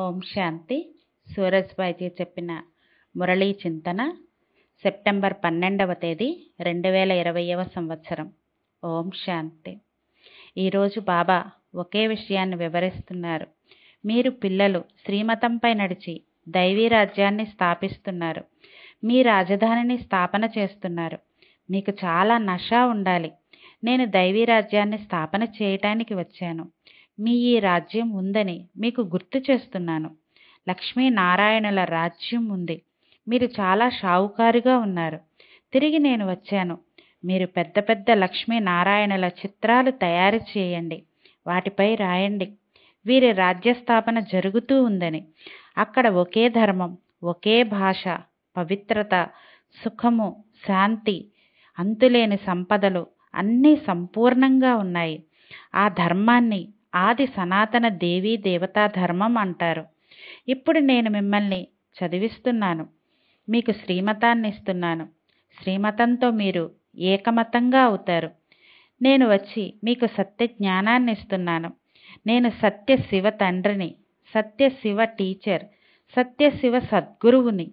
ఓం శాంతి బాయ్జీ చెప్పిన మురళీ చింతన సెప్టెంబర్ పన్నెండవ తేదీ రెండు వేల ఇరవైవ సంవత్సరం ఓం శాంతి ఈరోజు బాబా ఒకే విషయాన్ని వివరిస్తున్నారు మీరు పిల్లలు శ్రీమతంపై నడిచి దైవీ రాజ్యాన్ని స్థాపిస్తున్నారు మీ రాజధానిని స్థాపన చేస్తున్నారు మీకు చాలా నష ఉండాలి నేను దైవీ రాజ్యాన్ని స్థాపన చేయటానికి వచ్చాను మీ ఈ రాజ్యం ఉందని మీకు గుర్తు చేస్తున్నాను లక్ష్మీనారాయణుల రాజ్యం ఉంది మీరు చాలా షావుకారుగా ఉన్నారు తిరిగి నేను వచ్చాను మీరు పెద్ద పెద్ద లక్ష్మీనారాయణుల చిత్రాలు తయారు చేయండి వాటిపై రాయండి వీరి రాజ్యస్థాపన జరుగుతూ ఉందని అక్కడ ఒకే ధర్మం ఒకే భాష పవిత్రత సుఖము శాంతి అంతులేని సంపదలు అన్నీ సంపూర్ణంగా ఉన్నాయి ఆ ధర్మాన్ని ఆది సనాతన దేవీ దేవతా ధర్మం అంటారు ఇప్పుడు నేను మిమ్మల్ని చదివిస్తున్నాను మీకు శ్రీమతాన్ని ఇస్తున్నాను శ్రీమతంతో మీరు ఏకమతంగా అవుతారు నేను వచ్చి మీకు సత్య జ్ఞానాన్ని ఇస్తున్నాను నేను సత్య శివ తండ్రిని సత్య శివ టీచర్ సత్య శివ సద్గురువుని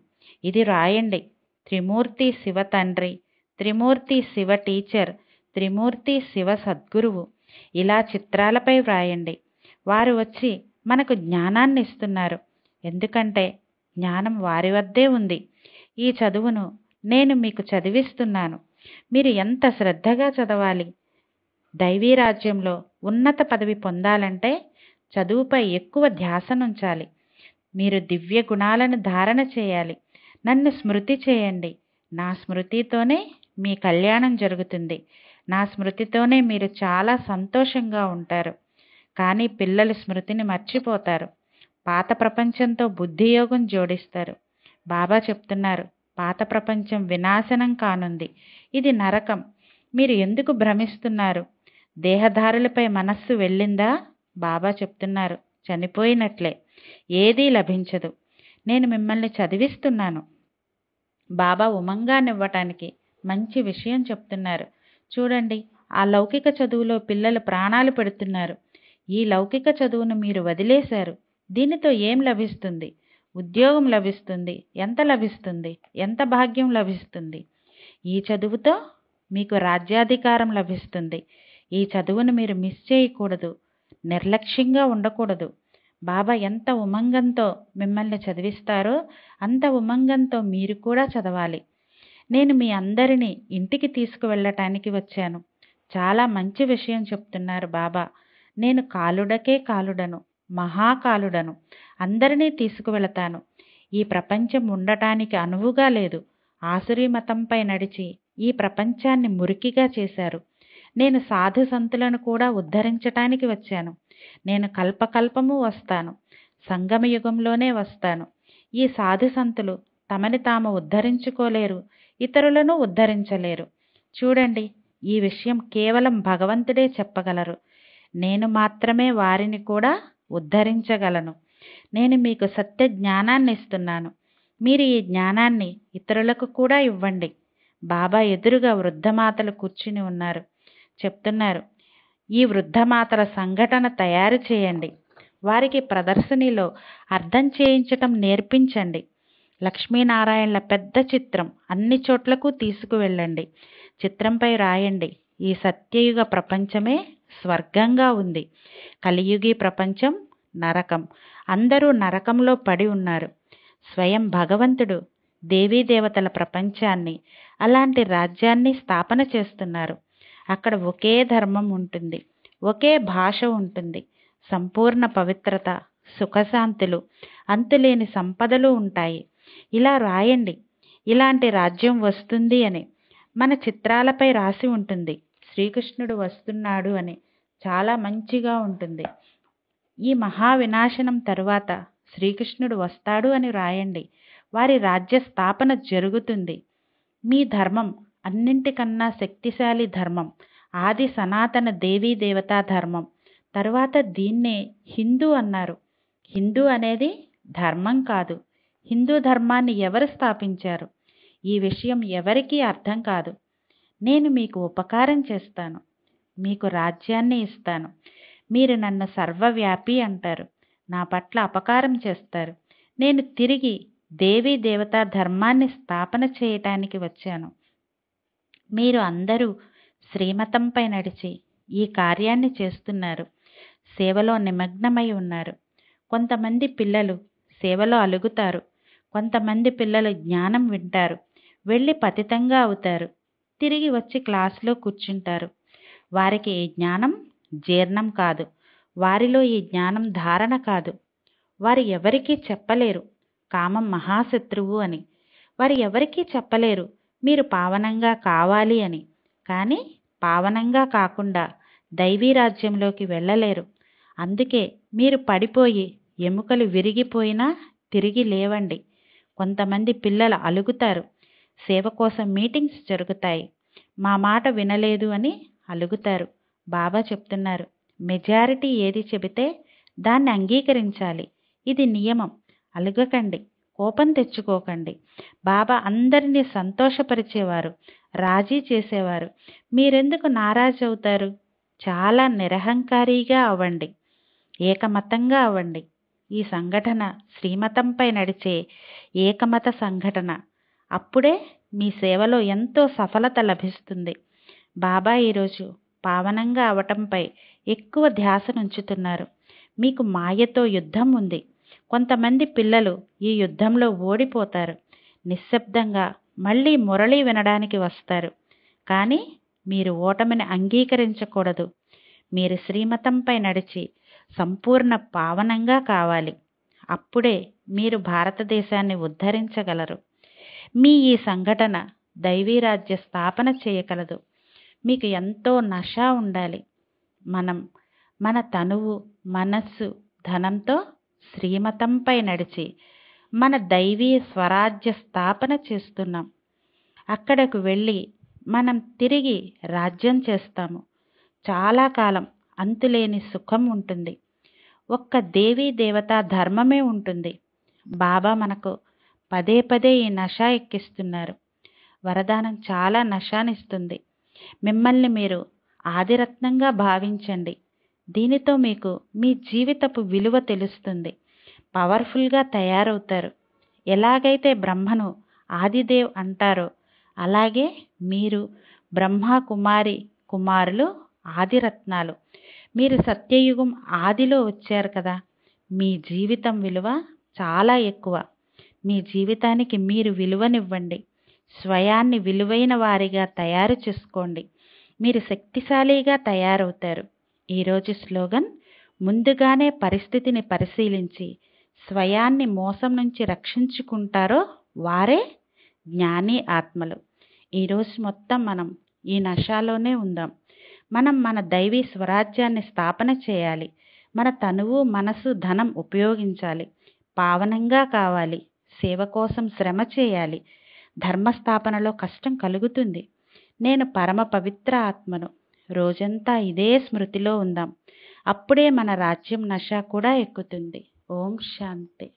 ఇది రాయండి త్రిమూర్తి శివ తండ్రి త్రిమూర్తి శివ టీచర్ త్రిమూర్తి శివ సద్గురువు ఇలా చిత్రాలపై వ్రాయండి వారు వచ్చి మనకు జ్ఞానాన్ని ఇస్తున్నారు ఎందుకంటే జ్ఞానం వారి వద్దే ఉంది ఈ చదువును నేను మీకు చదివిస్తున్నాను మీరు ఎంత శ్రద్ధగా చదవాలి దైవీ రాజ్యంలో ఉన్నత పదవి పొందాలంటే చదువుపై ఎక్కువ ధ్యాసనుంచాలి మీరు దివ్య గుణాలను ధారణ చేయాలి నన్ను స్మృతి చేయండి నా స్మృతితోనే మీ కళ్యాణం జరుగుతుంది నా స్మృతితోనే మీరు చాలా సంతోషంగా ఉంటారు కానీ పిల్లలు స్మృతిని మర్చిపోతారు పాత ప్రపంచంతో బుద్ధియోగం జోడిస్తారు బాబా చెప్తున్నారు పాత ప్రపంచం వినాశనం కానుంది ఇది నరకం మీరు ఎందుకు భ్రమిస్తున్నారు దేహదారులపై మనస్సు వెళ్ళిందా బాబా చెప్తున్నారు చనిపోయినట్లే ఏదీ లభించదు నేను మిమ్మల్ని చదివిస్తున్నాను బాబా ఉమంగానివ్వటానికి మంచి విషయం చెప్తున్నారు చూడండి ఆ లౌకిక చదువులో పిల్లలు ప్రాణాలు పెడుతున్నారు ఈ లౌకిక చదువును మీరు వదిలేశారు దీనితో ఏం లభిస్తుంది ఉద్యోగం లభిస్తుంది ఎంత లభిస్తుంది ఎంత భాగ్యం లభిస్తుంది ఈ చదువుతో మీకు రాజ్యాధికారం లభిస్తుంది ఈ చదువును మీరు మిస్ చేయకూడదు నిర్లక్ష్యంగా ఉండకూడదు బాబా ఎంత ఉమంగంతో మిమ్మల్ని చదివిస్తారో అంత ఉమంగంతో మీరు కూడా చదవాలి నేను మీ అందరినీ ఇంటికి తీసుకువెళ్ళటానికి వచ్చాను చాలా మంచి విషయం చెప్తున్నారు బాబా నేను కాలుడకే కాలుడను మహాకాలుడను అందరినీ తీసుకువెళతాను ఈ ప్రపంచం ఉండటానికి అనువుగా లేదు ఆసురీ మతంపై నడిచి ఈ ప్రపంచాన్ని మురికిగా చేశారు నేను సాధు సంతులను కూడా ఉద్ధరించటానికి వచ్చాను నేను కల్పకల్పము వస్తాను సంగమయుగంలోనే వస్తాను ఈ సాధు సంతులు తమని తాము ఉద్ధరించుకోలేరు ఇతరులను ఉద్ధరించలేరు చూడండి ఈ విషయం కేవలం భగవంతుడే చెప్పగలరు నేను మాత్రమే వారిని కూడా ఉద్ధరించగలను నేను మీకు సత్య జ్ఞానాన్ని ఇస్తున్నాను మీరు ఈ జ్ఞానాన్ని ఇతరులకు కూడా ఇవ్వండి బాబా ఎదురుగా వృద్ధమాతలు కూర్చుని ఉన్నారు చెప్తున్నారు ఈ వృద్ధమాతల సంఘటన తయారు చేయండి వారికి ప్రదర్శనలో అర్థం చేయించటం నేర్పించండి లక్ష్మీనారాయణల పెద్ద చిత్రం అన్ని చోట్లకు తీసుకువెళ్ళండి చిత్రంపై రాయండి ఈ సత్యయుగ ప్రపంచమే స్వర్గంగా ఉంది కలియుగి ప్రపంచం నరకం అందరూ నరకంలో పడి ఉన్నారు స్వయం భగవంతుడు దేవతల ప్రపంచాన్ని అలాంటి రాజ్యాన్ని స్థాపన చేస్తున్నారు అక్కడ ఒకే ధర్మం ఉంటుంది ఒకే భాష ఉంటుంది సంపూర్ణ పవిత్రత సుఖశాంతులు అంతులేని సంపదలు ఉంటాయి ఇలా రాయండి ఇలాంటి రాజ్యం వస్తుంది అని మన చిత్రాలపై రాసి ఉంటుంది శ్రీకృష్ణుడు వస్తున్నాడు అని చాలా మంచిగా ఉంటుంది ఈ మహా వినాశనం శ్రీకృష్ణుడు వస్తాడు అని రాయండి వారి రాజ్య స్థాపన జరుగుతుంది మీ ధర్మం అన్నింటికన్నా శక్తిశాలి ధర్మం ఆది సనాతన దేవీ దేవతా ధర్మం తర్వాత దీన్నే హిందూ అన్నారు హిందూ అనేది ధర్మం కాదు హిందూ ధర్మాన్ని ఎవరు స్థాపించారు ఈ విషయం ఎవరికీ అర్థం కాదు నేను మీకు ఉపకారం చేస్తాను మీకు రాజ్యాన్ని ఇస్తాను మీరు నన్ను సర్వవ్యాపి అంటారు నా పట్ల అపకారం చేస్తారు నేను తిరిగి దేవీ దేవతా ధర్మాన్ని స్థాపన చేయటానికి వచ్చాను మీరు అందరూ శ్రీమతంపై నడిచి ఈ కార్యాన్ని చేస్తున్నారు సేవలో నిమగ్నమై ఉన్నారు కొంతమంది పిల్లలు సేవలో అలుగుతారు కొంతమంది పిల్లలు జ్ఞానం వింటారు వెళ్ళి పతితంగా అవుతారు తిరిగి వచ్చి క్లాసులో కూర్చుంటారు వారికి ఈ జ్ఞానం జీర్ణం కాదు వారిలో ఈ జ్ఞానం ధారణ కాదు వారు ఎవరికీ చెప్పలేరు కామం మహాశత్రువు అని వారు ఎవరికీ చెప్పలేరు మీరు పావనంగా కావాలి అని కానీ పావనంగా కాకుండా దైవీ రాజ్యంలోకి వెళ్ళలేరు అందుకే మీరు పడిపోయి ఎముకలు విరిగిపోయినా తిరిగి లేవండి కొంతమంది పిల్లలు అలుగుతారు సేవ కోసం మీటింగ్స్ జరుగుతాయి మా మాట వినలేదు అని అలుగుతారు బాబా చెప్తున్నారు మెజారిటీ ఏది చెబితే దాన్ని అంగీకరించాలి ఇది నియమం అలుగకండి కోపం తెచ్చుకోకండి బాబా అందరినీ సంతోషపరిచేవారు రాజీ చేసేవారు మీరెందుకు నారాజ్ అవుతారు చాలా నిరహంకారీగా అవ్వండి ఏకమతంగా అవ్వండి ఈ సంఘటన శ్రీమతంపై నడిచే ఏకమత సంఘటన అప్పుడే మీ సేవలో ఎంతో సఫలత లభిస్తుంది బాబా ఈరోజు పావనంగా అవటంపై ఎక్కువ ధ్యాసనుంచుతున్నారు మీకు మాయతో యుద్ధం ఉంది కొంతమంది పిల్లలు ఈ యుద్ధంలో ఓడిపోతారు నిశ్శబ్దంగా మళ్ళీ మురళి వినడానికి వస్తారు కానీ మీరు ఓటమిని అంగీకరించకూడదు మీరు శ్రీమతంపై నడిచి సంపూర్ణ పావనంగా కావాలి అప్పుడే మీరు భారతదేశాన్ని ఉద్ధరించగలరు మీ ఈ సంఘటన దైవీరాజ్య స్థాపన చేయగలదు మీకు ఎంతో నష ఉండాలి మనం మన తనువు మనస్సు ధనంతో శ్రీమతంపై నడిచి మన దైవీ స్వరాజ్య స్థాపన చేస్తున్నాం అక్కడకు వెళ్ళి మనం తిరిగి రాజ్యం చేస్తాము చాలా కాలం అంతులేని సుఖం ఉంటుంది ఒక్క దేవీ దేవత ధర్మమే ఉంటుంది బాబా మనకు పదే పదే ఈ నష ఎక్కిస్తున్నారు వరదానం చాలా నషానిస్తుంది మిమ్మల్ని మీరు ఆదిరత్నంగా భావించండి దీనితో మీకు మీ జీవితపు విలువ తెలుస్తుంది పవర్ఫుల్గా తయారవుతారు ఎలాగైతే బ్రహ్మను ఆదిదేవ్ అంటారో అలాగే మీరు బ్రహ్మ కుమారి కుమారులు ఆదిరత్నాలు మీరు సత్యయుగం ఆదిలో వచ్చారు కదా మీ జీవితం విలువ చాలా ఎక్కువ మీ జీవితానికి మీరు విలువనివ్వండి స్వయాన్ని విలువైన వారిగా తయారు చేసుకోండి మీరు శక్తిశాలిగా తయారవుతారు ఈరోజు స్లోగన్ ముందుగానే పరిస్థితిని పరిశీలించి స్వయాన్ని మోసం నుంచి రక్షించుకుంటారో వారే జ్ఞాని ఆత్మలు ఈరోజు మొత్తం మనం ఈ నషాలోనే ఉందాం మనం మన దైవీ స్వరాజ్యాన్ని స్థాపన చేయాలి మన తనువు మనసు ధనం ఉపయోగించాలి పావనంగా కావాలి సేవ కోసం శ్రమ చేయాలి ధర్మస్థాపనలో కష్టం కలుగుతుంది నేను పరమ పవిత్ర ఆత్మను రోజంతా ఇదే స్మృతిలో ఉందాం అప్పుడే మన రాజ్యం నష కూడా ఎక్కుతుంది ఓం శాంతి